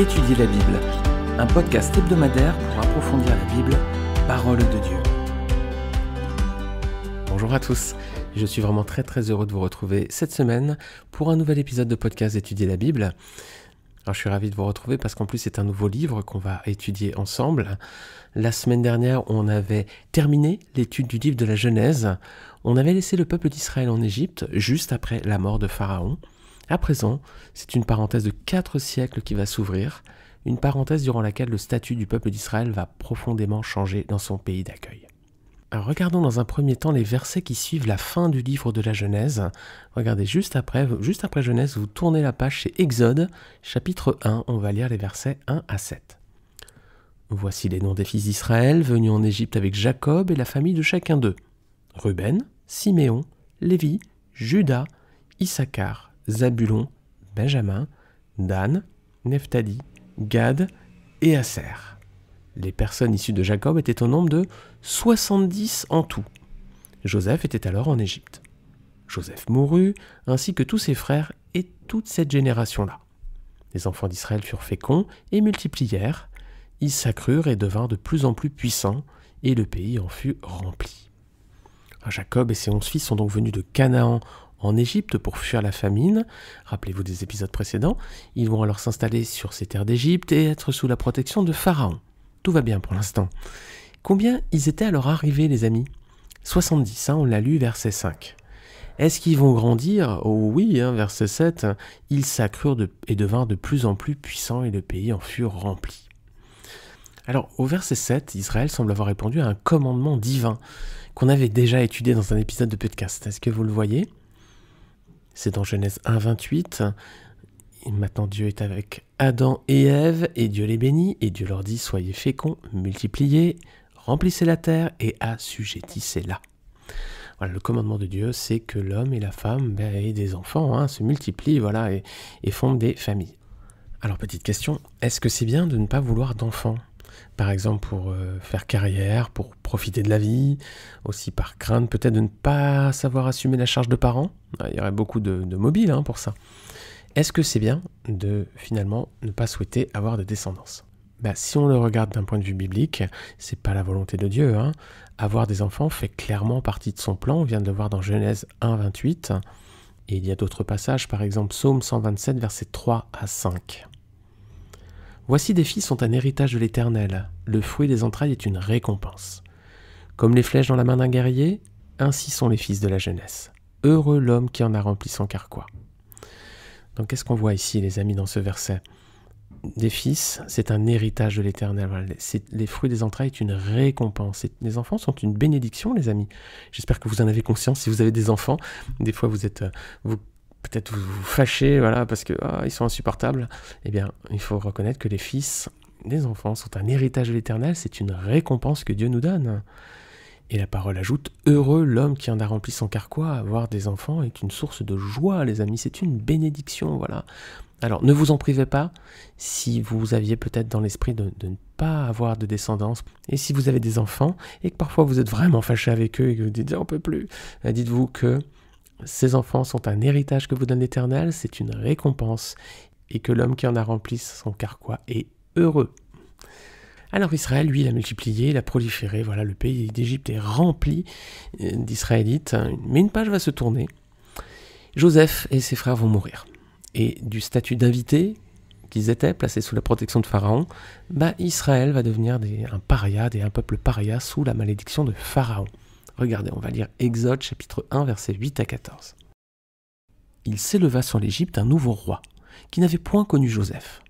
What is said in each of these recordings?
Étudier la Bible, un podcast hebdomadaire pour approfondir la Bible, parole de Dieu. Bonjour à tous, je suis vraiment très très heureux de vous retrouver cette semaine pour un nouvel épisode de podcast Étudier la Bible. Alors, je suis ravi de vous retrouver parce qu'en plus c'est un nouveau livre qu'on va étudier ensemble. La semaine dernière, on avait terminé l'étude du livre de la Genèse. On avait laissé le peuple d'Israël en Égypte juste après la mort de Pharaon. À présent, c'est une parenthèse de quatre siècles qui va s'ouvrir, une parenthèse durant laquelle le statut du peuple d'Israël va profondément changer dans son pays d'accueil. Regardons dans un premier temps les versets qui suivent la fin du livre de la Genèse. Regardez juste après, juste après Genèse, vous tournez la page chez Exode, chapitre 1, on va lire les versets 1 à 7. Voici les noms des fils d'Israël venus en Égypte avec Jacob et la famille de chacun d'eux. Ruben, Siméon, Lévi, Judas, Issachar, Zabulon, Benjamin, Dan, Neftali, Gad et Aser. Les personnes issues de Jacob étaient au nombre de 70 en tout. Joseph était alors en Égypte. Joseph mourut, ainsi que tous ses frères et toute cette génération-là. Les enfants d'Israël furent féconds et multiplièrent. Ils s'accrurent et devinrent de plus en plus puissants, et le pays en fut rempli. Jacob et ses onze fils sont donc venus de Canaan en Égypte pour fuir la famine. Rappelez-vous des épisodes précédents. Ils vont alors s'installer sur ces terres d'Égypte et être sous la protection de Pharaon. Tout va bien pour l'instant. Combien ils étaient alors arrivés, les amis 70, hein, on l'a lu, verset 5. Est-ce qu'ils vont grandir Oh oui, hein, verset 7, ils s'accrurent et devinrent de plus en plus puissants et le pays en fut rempli. Alors, au verset 7, Israël semble avoir répondu à un commandement divin qu'on avait déjà étudié dans un épisode de podcast. Est-ce que vous le voyez c'est dans Genèse 1, 28. maintenant Dieu est avec Adam et Ève, et Dieu les bénit, et Dieu leur dit, soyez féconds, multipliez, remplissez la terre et assujettissez-la. Voilà, le commandement de Dieu, c'est que l'homme et la femme aient et des enfants hein, se multiplient voilà, et, et fondent des familles. Alors petite question, est-ce que c'est bien de ne pas vouloir d'enfants par exemple pour euh, faire carrière, pour profiter de la vie, aussi par crainte peut-être de ne pas savoir assumer la charge de parents. Ah, il y aurait beaucoup de, mobiles hein, pour ça. Est-ce que c'est bien de finalement ne pas souhaiter avoir de descendance bah, Si on le regarde d'un point de vue biblique, c'est pas la volonté de Dieu. Hein. Avoir des enfants fait clairement partie de son plan. On vient de le voir dans Genèse 1, 28. Et il y a d'autres passages, par exemple Psaume 127, versets 3 à 5. Voici des fils sont un héritage de l'Éternel, le fruit des entrailles est une récompense. Comme les flèches dans la main d'un guerrier, ainsi sont les fils de la jeunesse. Heureux l'homme qui en a rempli son carquois. Donc qu'est-ce qu'on voit ici, les amis, dans ce verset Des fils, c'est un héritage de l'Éternel. Les fruits des entrailles est une récompense. les enfants sont une bénédiction, les amis. J'espère que vous en avez conscience. Si vous avez des enfants, des fois vous êtes, euh, peut-être vous, vous fâchez, voilà, parce que ah, ils sont insupportables. Eh bien, il faut reconnaître que les fils des enfants sont un héritage de l'Éternel, c'est une récompense que Dieu nous donne. Et la parole ajoute Heureux l'homme qui en a rempli son carquois, avoir des enfants est une source de joie, les amis, c'est une bénédiction, voilà. Alors ne vous en privez pas si vous aviez peut-être dans l'esprit de, ne pas avoir de descendance, et si vous avez des enfants, et que parfois vous êtes vraiment fâché avec eux et que vous dites On peut plus, dites-vous que ces enfants sont un héritage que vous donne l'Éternel, c'est une récompense, et que l'homme qui en a rempli son carquois est heureux. Alors Israël, lui, il a multiplié, il a proliféré, voilà, le pays d'Égypte est rempli euh, d'Israélites, hein, mais une page va se tourner. Joseph et ses frères vont mourir. Et du statut d'invité qu'ils étaient, placés sous la protection de Pharaon, bah Israël va devenir un paria, des, un peuple paria sous la malédiction de Pharaon. Regardez, on va lire Exode chapitre 1 versets 8 à 14. Il s'éleva sur l'Égypte un nouveau roi, qui n'avait point connu Joseph.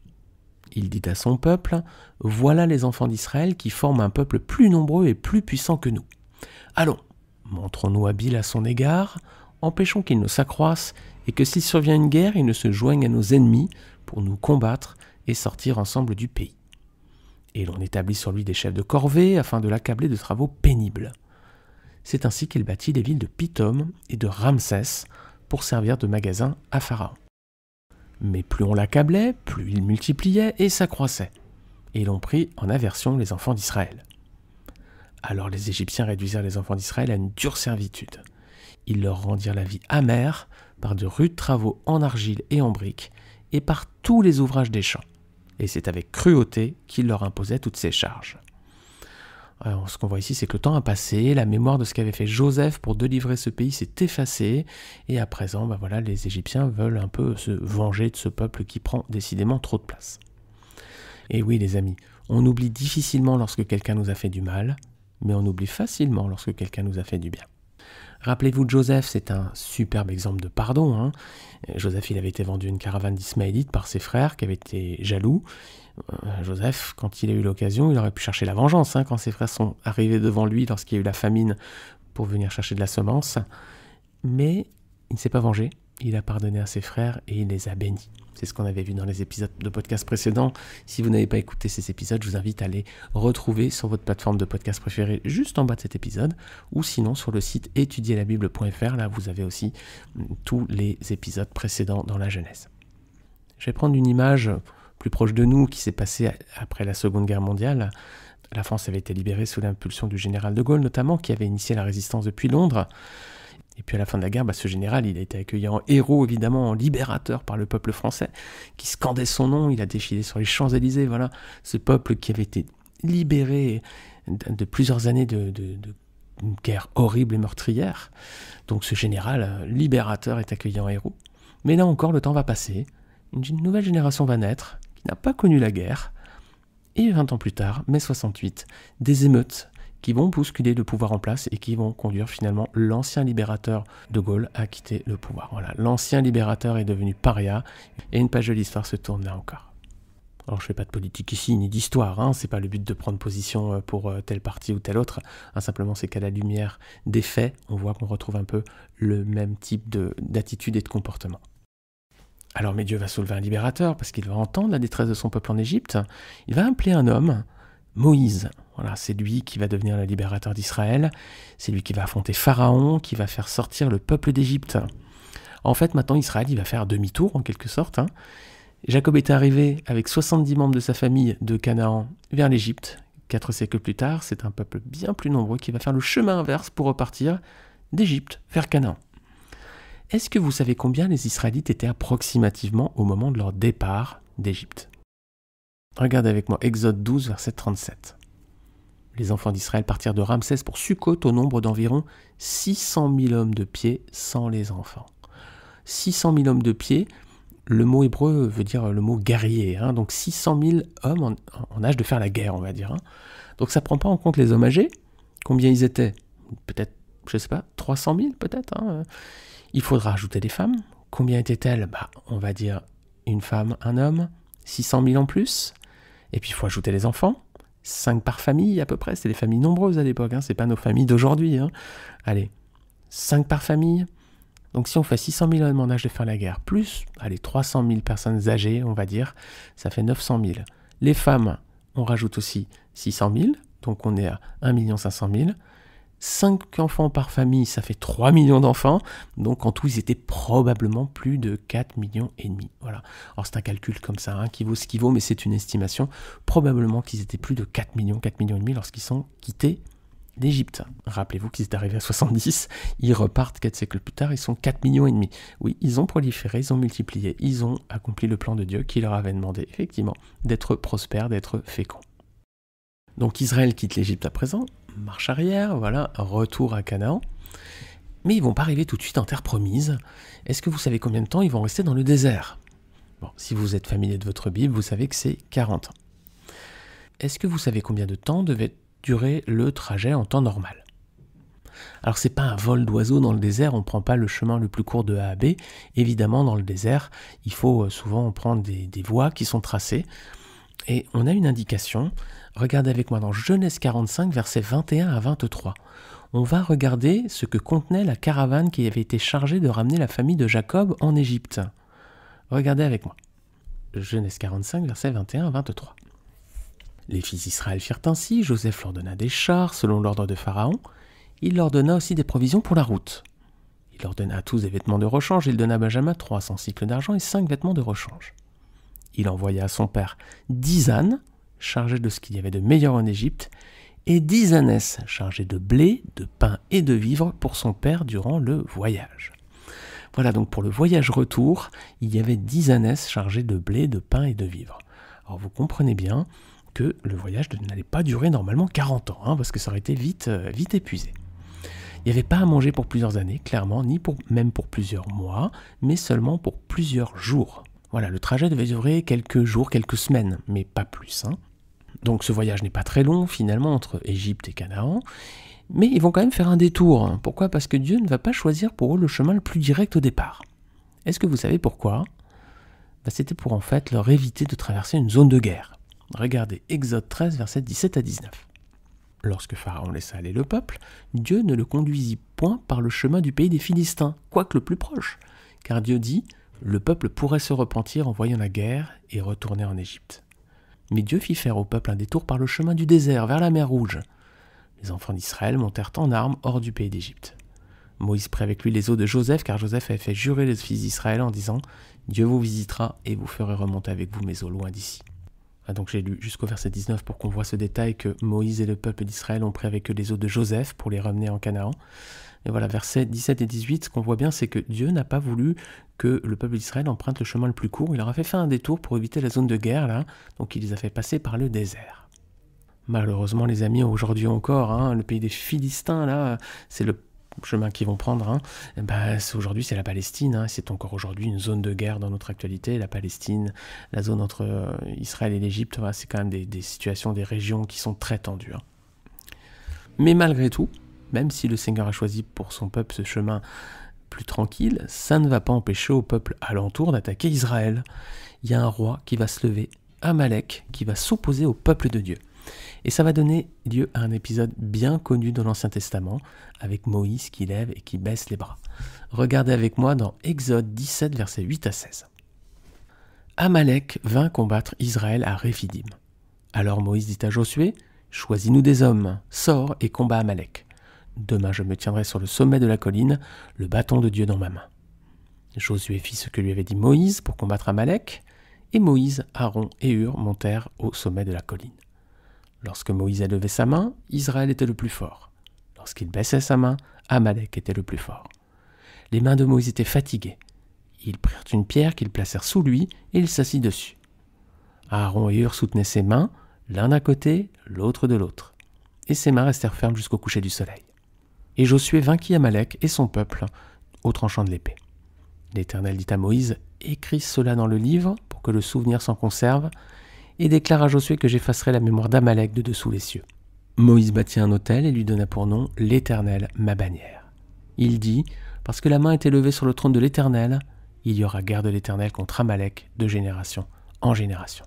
Il dit à son peuple, Voilà les enfants d'Israël qui forment un peuple plus nombreux et plus puissant que nous. Allons, montrons-nous habiles à son égard, empêchons qu'il ne s'accroisse, et que s'il survient une guerre, il ne se joigne à nos ennemis pour nous combattre et sortir ensemble du pays. Et l'on établit sur lui des chefs de corvée afin de l'accabler de travaux pénibles. C'est ainsi qu'il bâtit les villes de Pitom et de Ramsès pour servir de magasin à Pharaon. Mais plus on l'accablait, plus il multipliait et s'accroissait. Et l'on prit en aversion les enfants d'Israël. Alors les Égyptiens réduisirent les enfants d'Israël à une dure servitude. Ils leur rendirent la vie amère par de rudes travaux en argile et en briques, et par tous les ouvrages des champs. Et c'est avec cruauté qu'ils leur imposaient toutes ces charges. Alors, ce qu'on voit ici, c'est que le temps a passé, la mémoire de ce qu'avait fait Joseph pour délivrer ce pays s'est effacée, et à présent, ben voilà, les Égyptiens veulent un peu se venger de ce peuple qui prend décidément trop de place. Et oui, les amis, on oublie difficilement lorsque quelqu'un nous a fait du mal, mais on oublie facilement lorsque quelqu'un nous a fait du bien. Rappelez-vous, de Joseph, c'est un superbe exemple de pardon. Hein. Joseph, il avait été vendu une caravane d'Ismaélites par ses frères qui avaient été jaloux. Euh, Joseph, quand il a eu l'occasion, il aurait pu chercher la vengeance. Hein, quand ses frères sont arrivés devant lui lorsqu'il y a eu la famine pour venir chercher de la semence. Mais il ne s'est pas vengé il a pardonné à ses frères et il les a bénis. C'est ce qu'on avait vu dans les épisodes de podcast précédents. Si vous n'avez pas écouté ces épisodes, je vous invite à les retrouver sur votre plateforme de podcast préférée juste en bas de cet épisode ou sinon sur le site étudierlabible.fr. Là, vous avez aussi mm, tous les épisodes précédents dans la Genèse. Je vais prendre une image plus proche de nous qui s'est passée après la Seconde Guerre mondiale. La France avait été libérée sous l'impulsion du général de Gaulle notamment, qui avait initié la résistance depuis Londres. Et puis à la fin de la guerre, bah, ce général, il a été accueilli en héros, évidemment, en libérateur par le peuple français, qui scandait son nom, il a défilé sur les Champs-Élysées, voilà, ce peuple qui avait été libéré de plusieurs années de, guerre horrible et meurtrière. Donc ce général euh, libérateur est accueilli en héros. Mais là encore, le temps va passer, une nouvelle génération va naître, qui n'a pas connu la guerre, et 20 ans plus tard, mai 68, des émeutes qui vont bousculer le pouvoir en place et qui vont conduire finalement l'ancien libérateur de Gaulle à quitter le pouvoir. Voilà, l'ancien libérateur est devenu paria et une page de l'histoire se tourne là encore. Alors je fais pas de politique ici ni d'histoire, hein. c'est pas le but de prendre position euh, pour euh, tel parti ou tel autre, hein, simplement c'est qu'à la lumière des faits, on voit qu'on retrouve un peu le même type d'attitude et de comportement. Alors Dieu va soulever un libérateur parce qu'il va entendre la détresse de son peuple en Égypte, il va appeler un homme, Moïse c'est lui qui va devenir le libérateur d'Israël, c'est lui qui va affronter Pharaon, qui va faire sortir le peuple d'Égypte. En fait, maintenant, Israël, il va faire demi-tour en quelque sorte. Hein. Jacob est arrivé avec 70 membres de sa famille de Canaan vers l'Égypte. Quatre siècles plus tard, c'est un peuple bien plus nombreux qui va faire le chemin inverse pour repartir d'Égypte vers Canaan. Est-ce que vous savez combien les Israélites étaient approximativement au moment de leur départ d'Égypte Regardez avec moi Exode 12, verset 37. Les enfants d'Israël partirent de Ramsès pour Sukkot au nombre d'environ 600 000 hommes de pied sans les enfants. 600 000 hommes de pied, le mot hébreu veut dire euh, le mot guerrier, hein. donc 600 000 hommes en, âge de faire la guerre, on va dire. Hein. Donc ça ne prend pas en compte les hommes âgés, combien ils étaient Peut-être, je ne sais pas, 300 000 peut-être. Hein. Il faudra ajouter des femmes. Combien étaient-elles bah, On va dire une femme, un homme, 600 000 en plus. Et puis il faut ajouter les enfants. 5 par famille à peu près, c'est des familles nombreuses à l'époque, hein. c'est pas nos familles d'aujourd'hui. Hein. Allez, 5 par famille. Donc si on fait 600 000 en âge de faire la guerre, plus, allez, 300 000 personnes âgées, on va dire, ça fait 900 000. Les femmes, on rajoute aussi 600 000, donc on est à 1 500 000. 5 enfants par famille, ça fait 3 millions d'enfants. Donc en tout, ils étaient probablement plus de 4 millions et demi. Voilà. Alors c'est un calcul comme ça, hein, qui vaut ce qui vaut, mais c'est une estimation. Probablement qu'ils étaient plus de 4 millions, 4 millions et demi lorsqu'ils sont quittés l'Égypte. Rappelez-vous qu'ils étaient arrivés à 70, ils repartent 4 siècles plus tard, ils sont 4 millions et demi. Oui, ils ont proliféré, ils ont multiplié, ils ont accompli le plan de Dieu qui leur avait demandé effectivement d'être prospères, d'être féconds. Donc Israël quitte l'Égypte à présent, marche arrière, voilà, retour à Canaan. Mais ils vont pas arriver tout de suite en terre promise. Est-ce que vous savez combien de temps ils vont rester dans le désert Bon, si vous êtes familier de votre Bible, vous savez que c'est 40 ans. Est-ce que vous savez combien de temps devait durer le trajet en temps normal alors c'est pas un vol d'oiseau dans le désert, on ne prend pas le chemin le plus court de A à B. Évidemment, dans le désert, il faut euh, souvent prendre des voies qui sont tracées. Et on a une indication. Regardez avec moi dans Genèse 45, versets 21 à 23. On va regarder ce que contenait la caravane qui avait été chargée de ramener la famille de Jacob en Égypte. Regardez avec moi. Genèse 45, versets 21 à 23. Les fils d'Israël firent ainsi, Joseph leur donna des chars selon l'ordre de Pharaon, il leur donna aussi des provisions pour la route. Il leur donna tous des vêtements de rechange, il donna à Benjamin 300 cycles d'argent et 5 vêtements de rechange il envoya à son père dix ânes, chargés de ce qu'il y avait de meilleur en Égypte, et dix ânesses, chargées de blé, de pain et de vivres pour son père durant le voyage. Voilà donc pour le voyage retour, il y avait dix ânesses chargées de blé, de pain et de vivres. Alors vous comprenez bien que le voyage n'allait pas durer normalement 40 ans, hein, parce que ça aurait été vite, euh, vite épuisé. Il n'y avait pas à manger pour plusieurs années, clairement, ni même pour plusieurs mois, mais seulement pour plusieurs jours. Voilà, le trajet devait durer quelques jours, quelques semaines, mais pas plus. Hein. Donc ce voyage n'est pas très long finalement entre Égypte et Canaan, mais ils vont quand même faire un détour. Pourquoi Parce que Dieu ne va pas choisir pour eux le chemin le plus direct au départ. Est-ce que vous savez pourquoi bah, C'était pour en fait leur éviter de traverser une zone de guerre. Regardez Exode 13, versets 17 à 19. Lorsque Pharaon laissa aller le peuple, Dieu ne le conduisit point par le chemin du pays des Philistins, quoique le plus proche, car Dieu dit le peuple pourrait se repentir en voyant la guerre et retourner en Égypte. Mais Dieu fit faire au peuple un détour par le chemin du désert vers la mer Rouge. Les enfants d'Israël montèrent en armes hors du pays d'Égypte. Moïse prit avec lui les os de Joseph, car Joseph avait fait jurer les fils d'Israël en disant Dieu vous visitera et vous ferez remonter avec vous mes eaux loin d'ici. Ah, donc j'ai lu jusqu'au verset 19 pour qu'on voit ce détail que Moïse et le peuple d'Israël ont pris avec eux les eaux de Joseph pour les ramener en Canaan. Et voilà, versets 17 et 18, ce qu'on voit bien, c'est que Dieu n'a pas voulu que le peuple d'Israël emprunte le chemin le plus court. Il leur a fait faire un détour pour éviter la zone de guerre, là. Donc il les a fait passer par le désert. Malheureusement, les amis, aujourd'hui encore, hein, le pays des Philistins, là, c'est le chemin qu'ils vont prendre, hein, eh ben, aujourd'hui c'est la Palestine, hein, c'est encore aujourd'hui une zone de guerre dans notre actualité, la Palestine, la zone entre euh, Israël et l'Égypte, c'est quand même des, situations, des régions qui sont très tendues. Hein. Mais malgré tout, même si le Seigneur a choisi pour son peuple ce chemin plus tranquille, ça ne va pas empêcher au peuple alentour d'attaquer Israël. Il y a un roi qui va se lever, Amalek, qui va s'opposer au peuple de Dieu. Et ça va donner lieu à un épisode bien connu dans l'Ancien Testament, avec Moïse qui lève et qui baisse les bras. Regardez avec moi dans Exode 17, versets 8 à 16. Amalek vint combattre Israël à Réphidim. Alors Moïse dit à Josué, Choisis-nous des hommes, sors et combat Amalek. Demain je me tiendrai sur le sommet de la colline, le bâton de Dieu dans ma main. Josué fit ce que lui avait dit Moïse pour combattre Amalek, et Moïse, Aaron et Hur montèrent au sommet de la colline. Lorsque Moïse levé sa main, Israël était le plus fort. Lorsqu'il baissait sa main, Amalek était le plus fort. Les mains de Moïse étaient fatiguées. Ils prirent une pierre qu'ils placèrent sous lui et il s'assit dessus. Aaron et Hur soutenaient ses mains, l'un d'un côté, l'autre de l'autre. Et ses mains restèrent fermes jusqu'au coucher du soleil. Et Josué vainquit Amalek et son peuple au tranchant de l'épée. L'Éternel dit à Moïse, Écris cela dans le livre pour que le souvenir s'en conserve et déclare à Josué que j'effacerai la mémoire d'Amalek de dessous les cieux. Moïse bâtit un autel et lui donna pour nom l'Éternel, ma bannière. Il dit, parce que la main était levée sur le trône de l'Éternel, il y aura guerre de l'Éternel contre Amalek de génération en génération.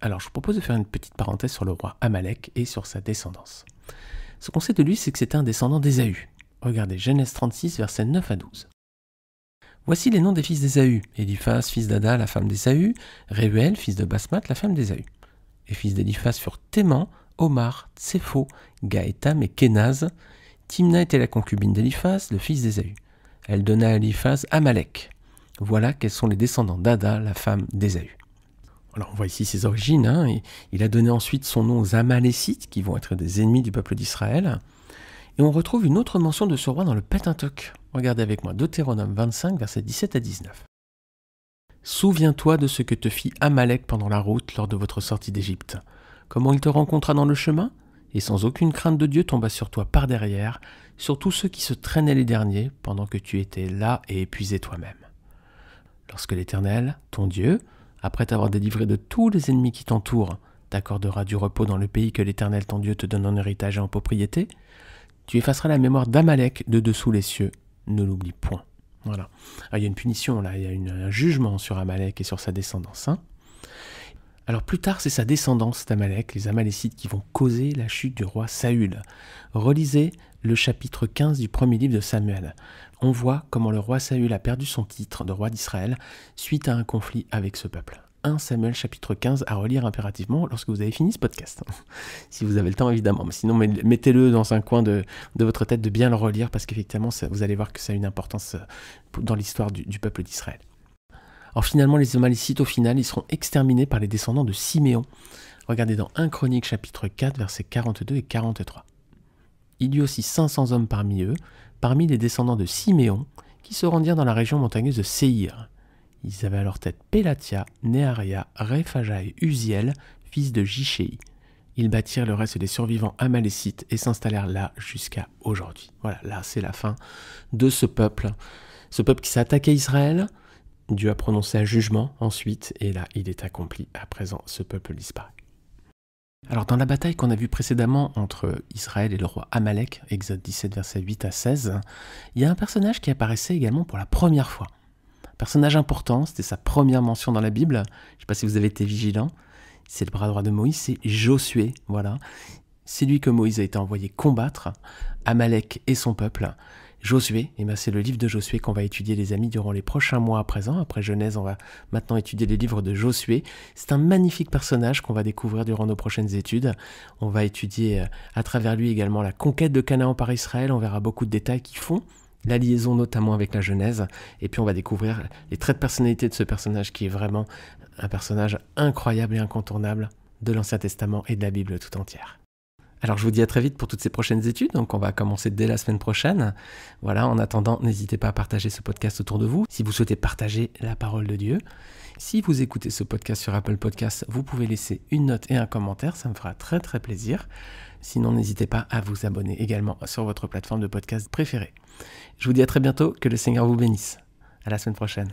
Alors je vous propose de faire une petite parenthèse sur le roi Amalek et sur sa descendance. Ce qu'on sait de lui, c'est que c'était un descendant d'Ésaü. Regardez Genèse 36, versets 9 à 12. Voici les noms des fils d'Ésaü. Eliphaz, fils d'Ada, la femme d'Ésaü, Réuel, fils de Basmat, la femme d'Ésaü. Les fils d'Eliphaz furent Téman, Omar, Tsepho, Gaétam et Kénaz. Timna était la concubine d'Eliphaz, le fils d'Ésaü. Elle donna à Eliphaz Amalek. Voilà quels sont les descendants d'Ada, la femme d'Ésaü. Alors on voit ici ses origines. Hein. il a donné ensuite son nom aux Amalécites, qui vont être des ennemis du peuple d'Israël. Et on retrouve une autre mention de ce roi dans le Pentateuque. Regardez avec moi Deutéronome 25, versets 17 à 19. Souviens-toi de ce que te fit Amalek pendant la route lors de votre sortie d'Égypte. Comment il te rencontra dans le chemin et sans aucune crainte de Dieu tomba sur toi par derrière, sur tous ceux qui se traînaient les derniers pendant que tu étais là et épuisé toi-même. Lorsque l'Éternel, ton Dieu, après t'avoir délivré de tous les ennemis qui t'entourent, t'accordera du repos dans le pays que l'Éternel ton Dieu te donne en héritage et en propriété, tu effaceras la mémoire d'Amalek de dessous les cieux. Ne l'oublie point. Voilà. Ah, il y a une punition, là, il y a un jugement sur Amalek et sur sa descendance. Hein. alors plus tard, c'est sa descendance d'Amalek, les Amalécites, qui vont causer la chute du roi Saül. Relisez le chapitre 15 du premier livre de Samuel. On voit comment le roi Saül a perdu son titre de roi d'Israël suite à un conflit avec ce peuple. 1 Samuel chapitre 15 à relire impérativement lorsque vous avez fini ce podcast. si vous avez le temps, évidemment. Mais sinon, mettez-le dans un coin de, votre tête de bien le relire parce qu'effectivement, vous allez voir que ça a une importance euh, dans l'histoire du, peuple d'Israël. Alors finalement, les Amalécites, au final, ils seront exterminés par les descendants de Siméon. Regardez dans 1 Chronique chapitre 4, versets 42 et 43. Il y eut aussi 500 hommes parmi eux, parmi les descendants de Siméon, qui se rendirent dans la région montagneuse de Séir. Ils avaient à leur tête Pelatia, Nearia, Rephaja et Uziel, fils de Jichéi. Ils bâtirent le reste des survivants amalécites et s'installèrent là jusqu'à aujourd'hui. Voilà, là c'est la fin de ce peuple. Ce peuple qui s'est attaqué à Israël, Dieu a prononcé un jugement ensuite, et là il est accompli. À présent, ce peuple disparaît. Alors dans la bataille qu'on a vue précédemment entre Israël et le roi Amalek, Exode 17 verset 8 à 16, il y a un personnage qui apparaissait également pour la première fois. Personnage important, c'était sa première mention dans la Bible. Je ne sais pas si vous avez été vigilant. C'est le bras droit de Moïse, c'est Josué. Voilà. C'est lui que Moïse a été envoyé combattre, Amalek et son peuple. Josué, et eh ben, c'est le livre de Josué qu'on va étudier les amis durant les prochains mois à présent. Après Genèse, on va maintenant étudier les livres de Josué. C'est un magnifique personnage qu'on va découvrir durant nos prochaines études. On va étudier euh, à travers lui également la conquête de Canaan par Israël. On verra beaucoup de détails qui font la liaison notamment avec la Genèse, et puis on va découvrir les traits de personnalité de ce personnage qui est vraiment un personnage incroyable et incontournable de l'Ancien Testament et de la Bible tout entière. Alors je vous dis à très vite pour toutes ces prochaines études, donc on va commencer dès la semaine prochaine. Voilà, en attendant, n'hésitez pas à partager ce podcast autour de vous si vous souhaitez partager la parole de Dieu. Si vous écoutez ce podcast sur Apple Podcasts, vous pouvez laisser une note et un commentaire, ça me fera très très plaisir. Sinon, n'hésitez pas à vous abonner également sur votre plateforme de podcast préférée. Je vous dis à très bientôt, que le Seigneur vous bénisse. À la semaine prochaine.